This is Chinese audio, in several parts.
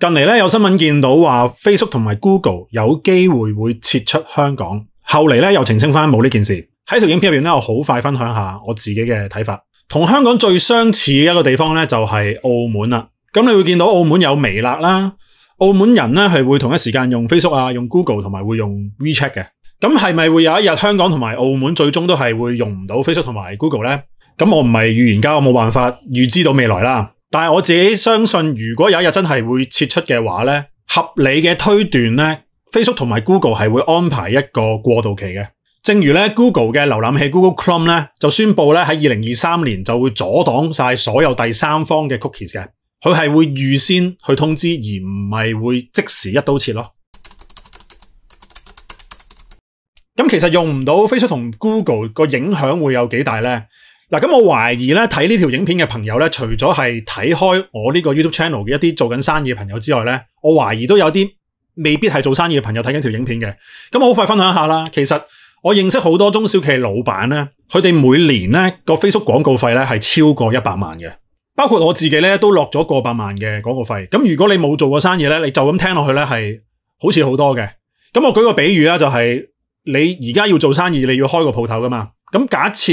近嚟咧有新闻见到话，Facebook 同埋 Google 有机会会撤出香港，后嚟咧又澄清翻冇呢件事。喺条影片入边咧，我好快分享下我自己嘅睇法。同香港最相似嘅一个地方咧，就系澳门啦。咁你会见到澳门有微辣啦，澳门人咧系会同一时间用 Facebook 啊，用 Google 同埋会用 WeChat 嘅。咁系咪会有一日香港同埋澳门最终都系会用唔到 Facebook 同埋 Google 咧？咁我唔系预言家，我冇办法预知到未来啦。但系我自己相信，如果有一日真系会撤出嘅话咧，合理嘅推断咧，Facebook 同埋 Google 系会安排一个过渡期嘅。正如咧，Google 嘅浏览器 Google Chrome 咧就宣布咧喺二零二三年就会阻挡晒所有第三方嘅 cookies 嘅，佢系会预先去通知，而唔系会即时一刀切咯。咁其实用唔到 Facebook 同 Google 个影响会有几大咧？嗱，咁我怀疑咧睇呢条影片嘅朋友咧，除咗系睇开我呢个 YouTube Channel 嘅一啲做紧生意嘅朋友之外咧，我怀疑都有啲未必系做生意嘅朋友睇紧条影片嘅。咁我好快分享一下啦。其实我认识好多中小企老板咧，佢哋每年咧个 Facebook 广告费咧系超过一百万嘅，包括我自己咧都落咗过百万嘅广告费。咁如果你冇做过生意咧，你就咁听落去咧系好似好多嘅。咁我举个比喻啦，就系你而家要做生意，你要开个铺头噶嘛。咁假设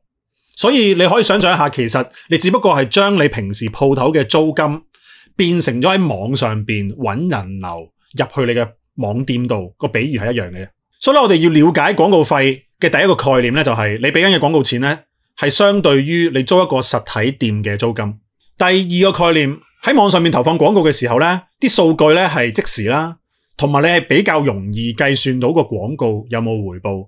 所以你可以想象一下，其實你只不過係將你平時鋪頭嘅租金變成咗喺網上边揾人流入去你嘅網店度，個比喻係一樣嘅。所以咧，我哋要了解廣告費嘅第一個概念咧，就係你俾緊嘅廣告錢咧，係相對於你租一個實體店嘅租金。第二個概念喺網上面投放廣告嘅時候咧，啲數據咧係即時啦，同埋你系比較容易計算到個廣告有冇回報。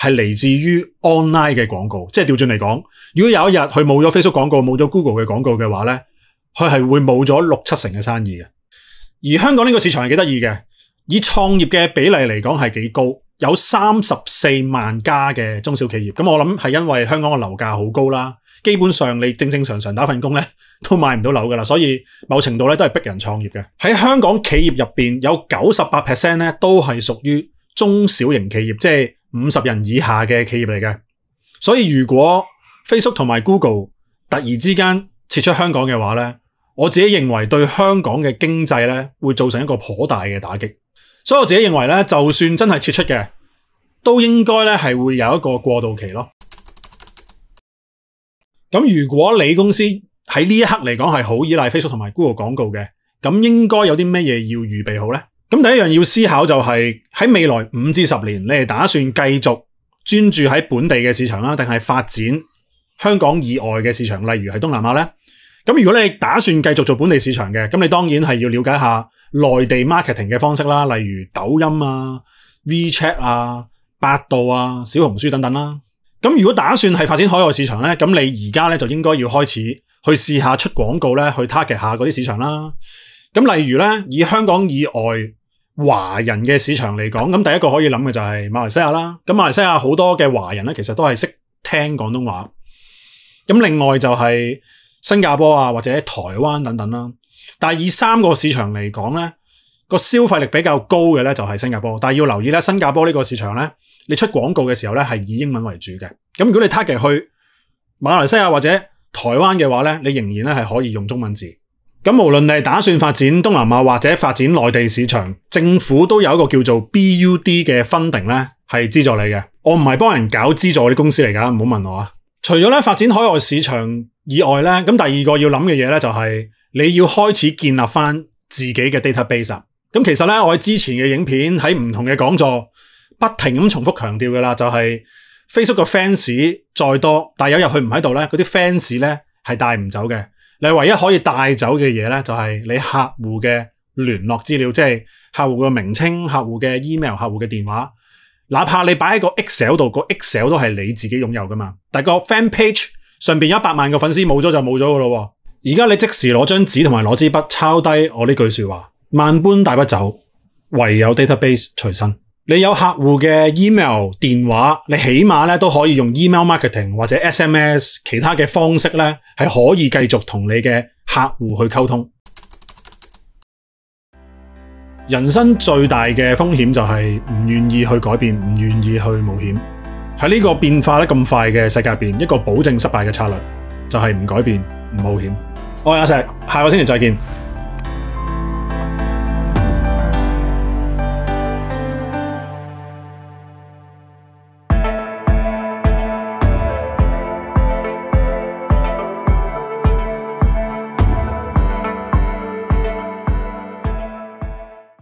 係嚟自於 online 嘅廣告，即係調轉嚟講，如果有一日佢冇咗 Facebook 廣告、冇咗 Google 嘅廣告嘅話咧，佢係會冇咗六七成嘅生意嘅。而香港呢個市場係幾得意嘅，以創業嘅比例嚟講係幾高，有三十四萬家嘅中小企業。咁我諗係因為香港嘅樓價好高啦，基本上你正正常常打份工咧都買唔到樓噶啦，所以某程度咧都係逼人創業嘅。喺香港企業入面，有九十八 percent 咧都係屬於中小型企業，即係。五十人以下嘅企业嚟嘅，所以如果 Facebook 同埋 Google 突然之间撤出香港嘅话咧，我自己认为对香港嘅经济咧会造成一个颇大嘅打击。所以我自己认为咧，就算真系撤出嘅，都应该咧系会有一个过渡期咯。咁如果你公司喺呢一刻嚟讲系好依赖 Facebook 同埋 Google 广告嘅，咁应该有啲咩嘢要预备好咧？咁第一样要思考就系喺未来五至十年，你系打算继续专注喺本地嘅市场啦，定系发展香港以外嘅市场，例如系东南亚咧？咁如果你打算继续做本地市场嘅，咁你当然系要了解下内地 marketing 嘅方式啦，例如抖音啊、WeChat 啊、百度啊、小红书等等啦。咁如果打算系发展海外市场咧，咁你而家咧就应该要开始去试下出广告咧，去 target 下嗰啲市场啦。咁例如咧，以香港以外。华人嘅市场嚟讲，咁第一个可以谂嘅就系马来西亚啦。咁马来西亚好多嘅华人咧，其实都系识听广东话。咁另外就系新加坡啊，或者台湾等等啦。但系以三个市场嚟讲咧，个消费力比较高嘅咧就系新加坡。但系要留意咧，新加坡呢个市场咧，你出广告嘅时候咧系以英文为主嘅。咁如果你 target 去马来西亚或者台湾嘅话咧，你仍然咧系可以用中文字。咁无论你系打算发展东南亚或者发展内地市场，政府都有一个叫做 BUD 嘅分定咧，系资助你嘅。我唔系帮人搞资助啲公司嚟噶，唔好问我啊。除咗咧发展海外市场以外咧，咁第二个要谂嘅嘢咧就系你要开始建立翻自己嘅 database。咁其实咧我喺之前嘅影片喺唔同嘅讲座不停咁重复强调噶啦，就系 Facebook 个 fans 再多，但系有日佢唔喺度咧，嗰啲 fans 咧系带唔走嘅。你唯一可以帶走嘅嘢咧，就係你客户嘅聯絡資料，即係客户嘅名稱、客户嘅 email、客户嘅電話。哪怕你擺喺個 Excel 度，個 Excel 都係你自己擁有噶嘛。但個 fan page 上边一百萬個粉絲冇咗就冇咗噶咯。而家你即時攞張紙同埋攞支筆抄低我呢句说話：萬般带不走，唯有 database 隨身。你有客户嘅 email、电话，你起码咧都可以用 email marketing 或者 sms 其他嘅方式咧，系可以继续同你嘅客户去沟通。人生最大嘅风险就系唔愿意去改变，唔愿意去冒险。喺呢个变化得咁快嘅世界边，一个保证失败嘅策略就系唔改变、唔冒险。我系阿石，下个星期再见。